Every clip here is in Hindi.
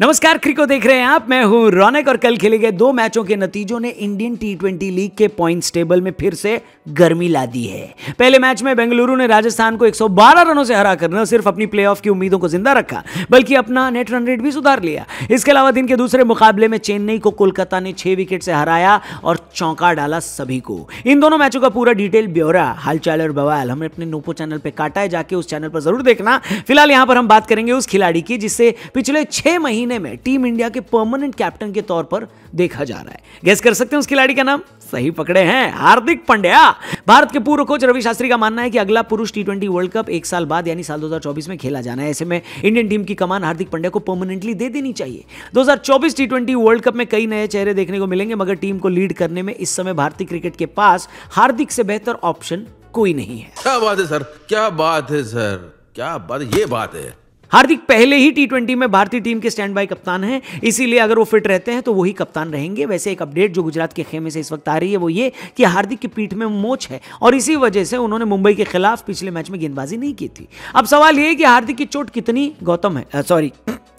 नमस्कार क्रिको देख रहे हैं आप मैं हूं रौनक और कल खेले गए दो मैचों के नतीजों ने इंडियन टी ट्वेंटी लीग के पॉइंट्स टेबल में फिर से गर्मी ला दी है पहले मैच में बेंगलुरु ने राजस्थान को 112 रनों से हरा कर न सिर्फ अपनी प्लेऑफ की उम्मीदों को जिंदा रखा बल्कि अपना नेट रन रेट भी सुधार लिया इसके अलावा दिन के दूसरे मुकाबले में चेन्नई को कोलकाता ने छह विकेट से हराया और चौंका डाला सभी को इन दोनों मैचों का पूरा डिटेल ब्यौरा हालचाल और बवाल हमने अपने नोपो चैनल पर काटा है जाके उस चैनल पर जरूर देखना फिलहाल यहां पर हम बात करेंगे उस खिलाड़ी की जिससे पिछले छह महीने महीने में टीम इंडिया के परमानेंट कैप्टन के तौर पर देखा जा रहा है गैस कर सकते हैं उस खिलाड़ी का नाम सही पकड़े हैं हार्दिक पंड्या भारत के पूर्व कोच रवि शास्त्री का मानना है कि अगला पुरुष टी वर्ल्ड कप एक साल बाद यानी साल 2024 में खेला जाना है ऐसे में इंडियन टीम की कमान हार्दिक पंड्या को परमानेंटली दे देनी चाहिए 2024 टी वर्ल्ड कप में कई नए चेहरे देखने को मिलेंगे मगर टीम को लीड करने में इस समय भारतीय क्रिकेट के पास हार्दिक से बेहतर ऑप्शन कोई नहीं है क्या बात है सर क्या बात है सर क्या बात ये बात है हार्दिक पहले ही टी ट्वेंटी में भारतीय टीम के स्टैंड बाई कप्तान हैं इसीलिए अगर वो फिट रहते हैं तो वही कप्तान रहेंगे वैसे एक अपडेट जो गुजरात के खेमे से इस वक्त आ रही है वो ये कि हार्दिक की पीठ में मोच है और इसी वजह से उन्होंने मुंबई के खिलाफ पिछले मैच में गेंदबाजी नहीं की थी अब सवाल ये है कि हार्दिक की चोट कितनी गौतम है सॉरी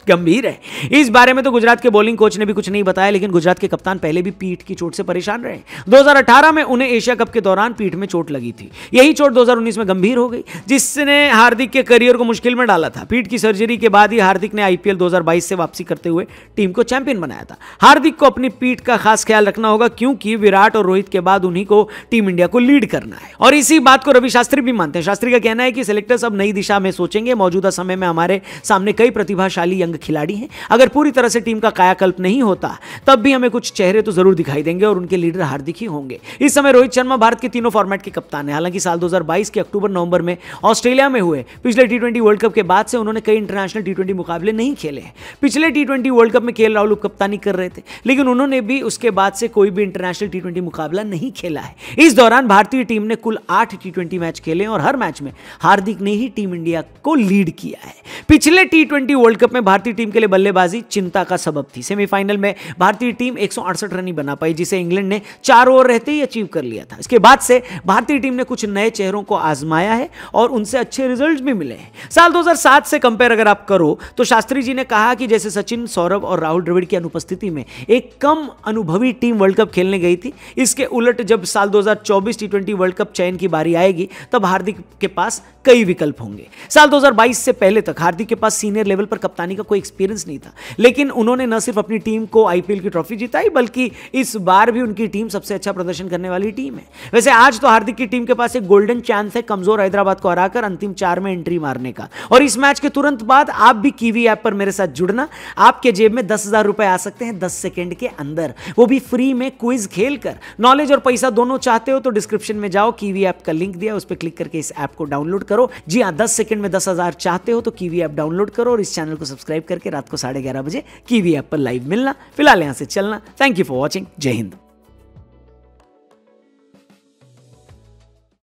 गंभीर है इस बारे में तो गुजरात के बॉलिंग कोच ने भी कुछ नहीं बताया लेकिन गुजरात के कप्तान पहले भी पीठ की चोट से परेशान रहे 2018 में उन्हें एशिया कप के दौरान पीठ में चोट लगी थी यही चोट 2019 में गंभीर हो गई जिसने हार्दिक के करियर को मुश्किल में डाला था पीठ की सर्जरी के बाद ही हार्दिक ने आईपीएल दो से वापसी करते हुए टीम को चैंपियन बनाया था हार्दिक को अपनी पीठ का खास ख्याल रखना होगा क्योंकि विराट और रोहित के बाद उन्हीं को टीम इंडिया को लीड करना है और इसी बात को रवि शास्त्री भी मानते हैं शास्त्री का कहना है कि सिलेक्टर्स अब नई दिशा में सोचेंगे मौजूदा समय में हमारे सामने कई प्रतिभाशाली यंग खिलाड़ी हैं अगर पूरी तरह से टीम का कायाकल्प नहीं होता तब भी हमें कुछ चेहरे तो जरूर दिखाई देंगे और उनके लीडर हार्दिक ही होंगे इस समय रोहित शर्मा भारत के तीनों फॉर्मेट के कप्तान है हालांकि साल 2022 के अक्टूबर नवंबर में ऑस्ट्रेलिया में हुए पिछले टी वर्ल्ड कप के बाद से उन्होंने कई इंटरनेशनल टी मुकाबले नहीं खेले हैं पिछले टी वर्ल्ड कप में के राहुल कप्तानी कर रहे थे लेकिन उन्होंने भी उसके बाद से कोई भी इंटरनेशनल टी मुकाबला नहीं खेला है इस दौरान भारतीय टीम ने कुल आठ टी मैच खेले और हर मैच में हार्दिक ने ही टीम इंडिया को लीड किया है पिछले टी वर्ल्ड कप में भारतीय भारतीय टीम के लिए बल्लेबाजी चिंता का सबब थी सेमीफाइनल में भारतीय टीम एक रन ही बना पाई जिसे इंग्लैंड ने चार ओवर रहते ही अचीव कर लिया था इसके बाद से भारतीय टीम ने कुछ नए चेहरों को आजमाया है और उनसे अच्छे रिजल्ट भी मिले हैं साल दो से कंपेयर अगर आप करो तो शास्त्री जी ने कहा कि जैसे सचिन सौरभ और राहुल द्रविड़ की अनुपस्थिति में एक कम अनुभवी टीम वर्ल्ड कप खेलने गई थी इसके उलट जब साल 2024 टी वर्ल्ड कप चयन की बारी आएगी तब हार्दिक के पास कई विकल्प होंगे साल 2022 से पहले तक हार्दिक के पास सीनियर लेवल पर कप्तानी का कोई कोई एक्सपीरियंस नहीं था लेकिन उन्होंने न सिर्फ अपनी टीम को आईपीएल की ट्रॉफी जिताई बल्कि इस बार भी उनकी टीम सबसे अच्छा प्रदर्शन करने वाली टीम है वैसे आज तो हार्दिक की टीम के पास एक गोल्डन चांस है कमजोर हैदराबाद को हराकर अंतिम चार में एंट्री मारने का और इस मैच के तुरंत बाद आप भी कीवी ऐप पर मेरे साथ जुड़ना आपके जेब में दस हजार रुपए आ सकते हैं दस सेकेंड के अंदर वो भी फ्री में क्विज खेल कर नॉलेज और पैसा दोनों चाहते हो तो डिस्क्रिप्शन में जाओ कीवी ऐप का लिंक दिया उस पर क्लिक करके इस ऐप को डाउनलोड करो जी हाँ दस सेकेंड में दस हजार चाहते हो तो कीवी ऐप डाउनलोड करो और इस चैनल को सब्सक्राइब सब्सक्राइब करके रात को साढ़े ग्यारह बजे की वी ऐप पर लाइव मिलना फिलहाल यहाँ से चलना थैंक यू फॉर वॉचिंग जय हिंद